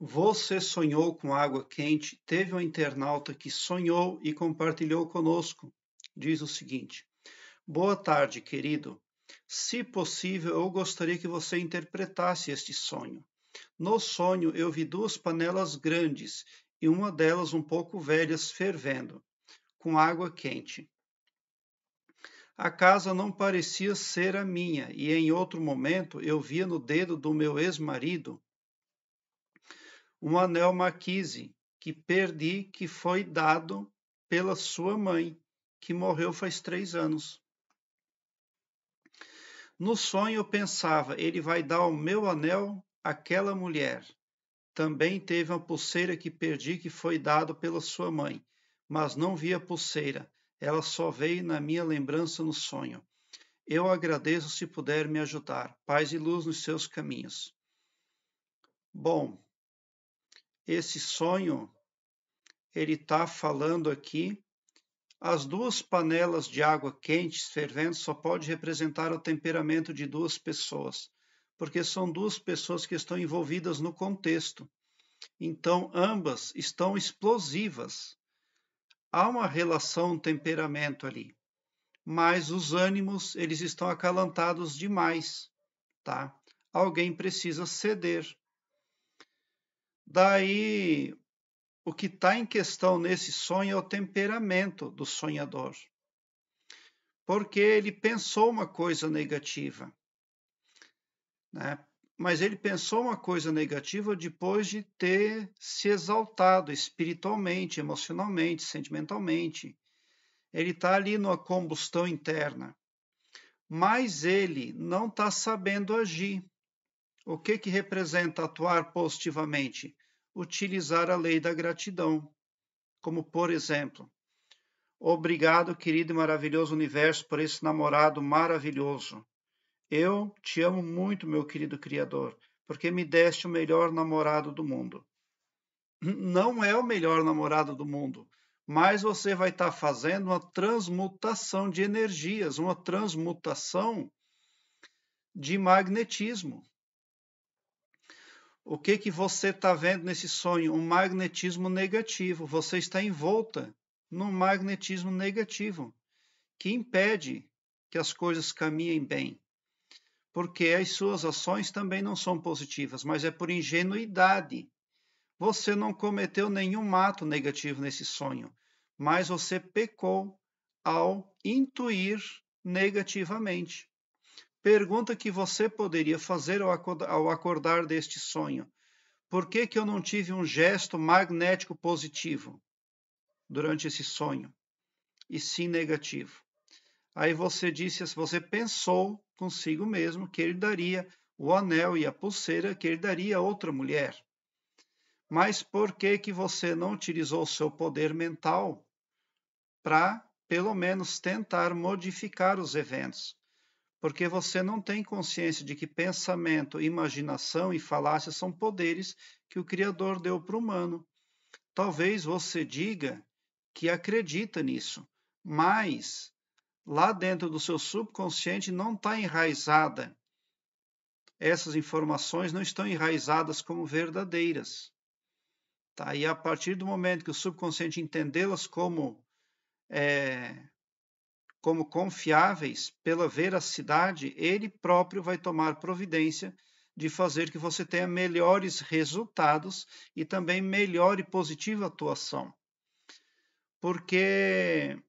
Você sonhou com água quente? Teve um internauta que sonhou e compartilhou conosco. Diz o seguinte: Boa tarde, querido. Se possível, eu gostaria que você interpretasse este sonho. No sonho, eu vi duas panelas grandes e uma delas um pouco velhas fervendo, com água quente. A casa não parecia ser a minha, e em outro momento eu via no dedo do meu ex-marido um anel maquise que perdi que foi dado pela sua mãe, que morreu faz três anos. No sonho eu pensava, ele vai dar o meu anel àquela mulher. Também teve uma pulseira que perdi que foi dado pela sua mãe, mas não vi a pulseira. Ela só veio na minha lembrança no sonho. Eu agradeço se puder me ajudar. Paz e luz nos seus caminhos. Bom, esse sonho, ele está falando aqui, as duas panelas de água quentes, fervendo só pode representar o temperamento de duas pessoas, porque são duas pessoas que estão envolvidas no contexto. Então, ambas estão explosivas. Há uma relação um temperamento ali, mas os ânimos, eles estão acalantados demais, tá? Alguém precisa ceder Daí, o que está em questão nesse sonho é o temperamento do sonhador. Porque ele pensou uma coisa negativa. Né? Mas ele pensou uma coisa negativa depois de ter se exaltado espiritualmente, emocionalmente, sentimentalmente. Ele está ali numa combustão interna. Mas ele não está sabendo agir o que, que representa atuar positivamente? Utilizar a lei da gratidão. Como, por exemplo, obrigado, querido e maravilhoso universo, por esse namorado maravilhoso. Eu te amo muito, meu querido Criador, porque me deste o melhor namorado do mundo. Não é o melhor namorado do mundo, mas você vai estar tá fazendo uma transmutação de energias, uma transmutação de magnetismo. O que que você está vendo nesse sonho? Um magnetismo negativo. Você está envolta num magnetismo negativo que impede que as coisas caminhem bem. Porque as suas ações também não são positivas, mas é por ingenuidade. Você não cometeu nenhum ato negativo nesse sonho, mas você pecou ao intuir negativamente. Pergunta que você poderia fazer ao acordar deste sonho: Por que, que eu não tive um gesto magnético positivo durante esse sonho? E sim negativo. Aí você disse, você pensou consigo mesmo que ele daria o anel e a pulseira que ele daria a outra mulher. Mas por que que você não utilizou o seu poder mental para pelo menos tentar modificar os eventos? porque você não tem consciência de que pensamento, imaginação e falácia são poderes que o Criador deu para o humano. Talvez você diga que acredita nisso, mas lá dentro do seu subconsciente não está enraizada. Essas informações não estão enraizadas como verdadeiras. Tá? E a partir do momento que o subconsciente entendê-las como é, como confiáveis pela veracidade, ele próprio vai tomar providência de fazer que você tenha melhores resultados e também melhor e positiva atuação. Porque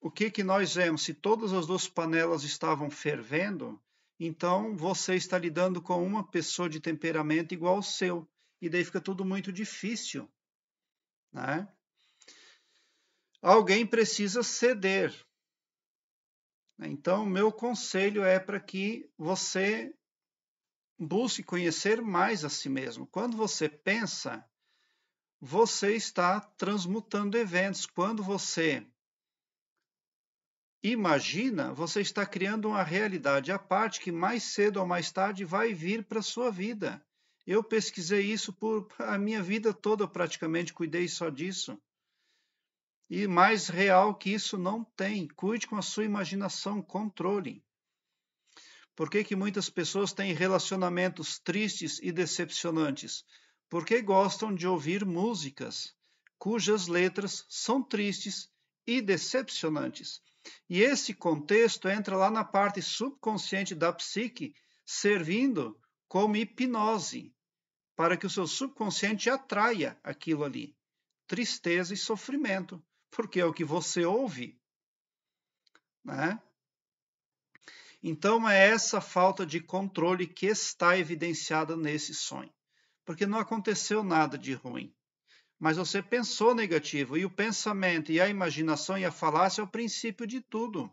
o que, que nós vemos? Se todas as duas panelas estavam fervendo, então você está lidando com uma pessoa de temperamento igual ao seu. E daí fica tudo muito difícil. Né? Alguém precisa ceder. Né? Então, meu conselho é para que você busque conhecer mais a si mesmo. Quando você pensa, você está transmutando eventos. Quando você imagina, você está criando uma realidade à parte que mais cedo ou mais tarde vai vir para a sua vida. Eu pesquisei isso por a minha vida toda, praticamente cuidei só disso. E mais real que isso não tem. Cuide com a sua imaginação, controle. Por que, que muitas pessoas têm relacionamentos tristes e decepcionantes? Porque gostam de ouvir músicas cujas letras são tristes e decepcionantes. E esse contexto entra lá na parte subconsciente da psique, servindo como hipnose, para que o seu subconsciente atraia aquilo ali, tristeza e sofrimento porque é o que você ouve, né? Então é essa falta de controle que está evidenciada nesse sonho, porque não aconteceu nada de ruim, mas você pensou negativo e o pensamento e a imaginação e a falácia é o princípio de tudo.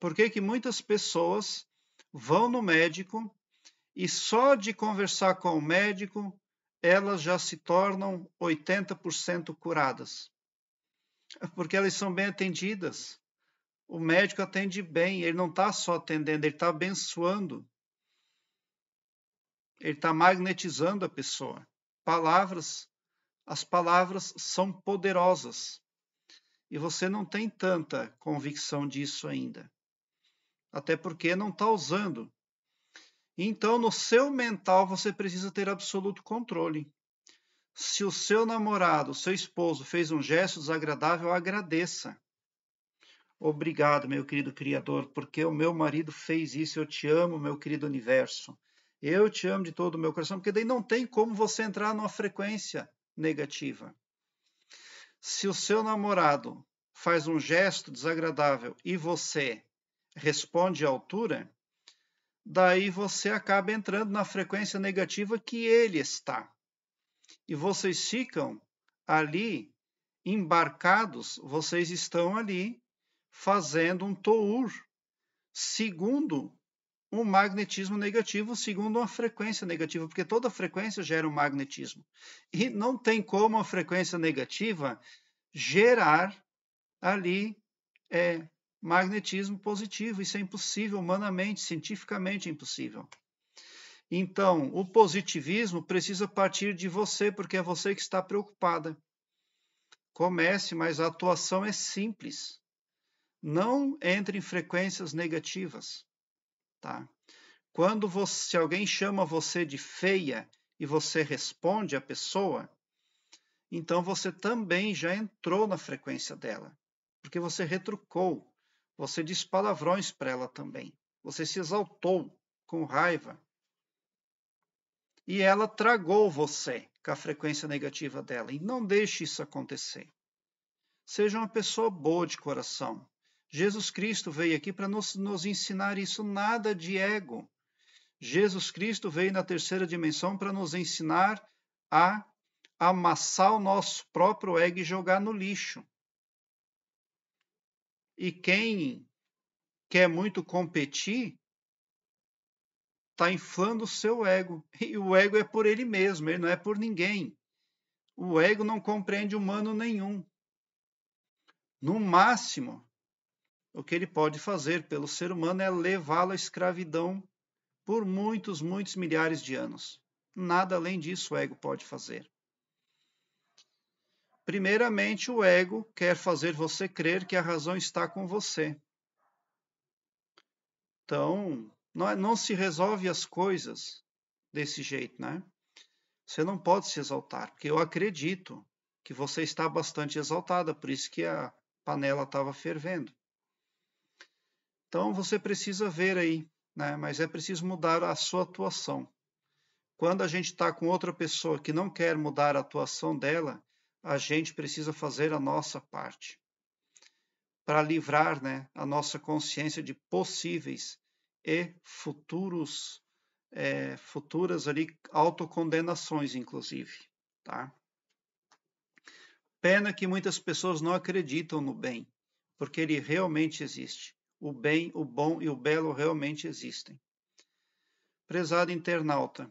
Por que que muitas pessoas vão no médico e só de conversar com o médico elas já se tornam 80% curadas. Porque elas são bem atendidas. O médico atende bem, ele não está só atendendo, ele está abençoando. Ele está magnetizando a pessoa. Palavras, as palavras são poderosas. E você não tem tanta convicção disso ainda. Até porque não está usando então, no seu mental, você precisa ter absoluto controle. Se o seu namorado, o seu esposo, fez um gesto desagradável, agradeça. Obrigado, meu querido Criador, porque o meu marido fez isso. Eu te amo, meu querido universo. Eu te amo de todo o meu coração, porque daí não tem como você entrar numa frequência negativa. Se o seu namorado faz um gesto desagradável e você responde à altura, daí você acaba entrando na frequência negativa que ele está. E vocês ficam ali embarcados, vocês estão ali fazendo um tour segundo um magnetismo negativo, segundo uma frequência negativa, porque toda frequência gera um magnetismo. E não tem como a frequência negativa gerar ali é, magnetismo positivo. Isso é impossível humanamente, cientificamente é impossível. Então, o positivismo precisa partir de você, porque é você que está preocupada. Comece, mas a atuação é simples. Não entre em frequências negativas, tá? Quando você, se alguém chama você de feia e você responde à pessoa, então você também já entrou na frequência dela, porque você retrucou. Você disse palavrões para ela também. Você se exaltou com raiva. E ela tragou você com a frequência negativa dela. E não deixe isso acontecer. Seja uma pessoa boa de coração. Jesus Cristo veio aqui para nos, nos ensinar isso, nada de ego. Jesus Cristo veio na terceira dimensão para nos ensinar a amassar o nosso próprio ego e jogar no lixo. E quem quer muito competir está inflando o seu ego. E o ego é por ele mesmo, ele não é por ninguém. O ego não compreende humano nenhum. No máximo, o que ele pode fazer pelo ser humano é levá-lo à escravidão por muitos, muitos milhares de anos. Nada além disso o ego pode fazer. Primeiramente, o ego quer fazer você crer que a razão está com você. Então, não, é, não se resolve as coisas desse jeito, né? Você não pode se exaltar, porque eu acredito que você está bastante exaltada, por isso que a panela estava fervendo. Então você precisa ver aí, né? mas é preciso mudar a sua atuação. Quando a gente está com outra pessoa que não quer mudar a atuação dela, a gente precisa fazer a nossa parte para livrar né, a nossa consciência de possíveis e futuros é, futuras ali autocondenações, inclusive. Tá? Pena que muitas pessoas não acreditam no bem, porque ele realmente existe. O bem, o bom e o belo realmente existem. Prezado internauta,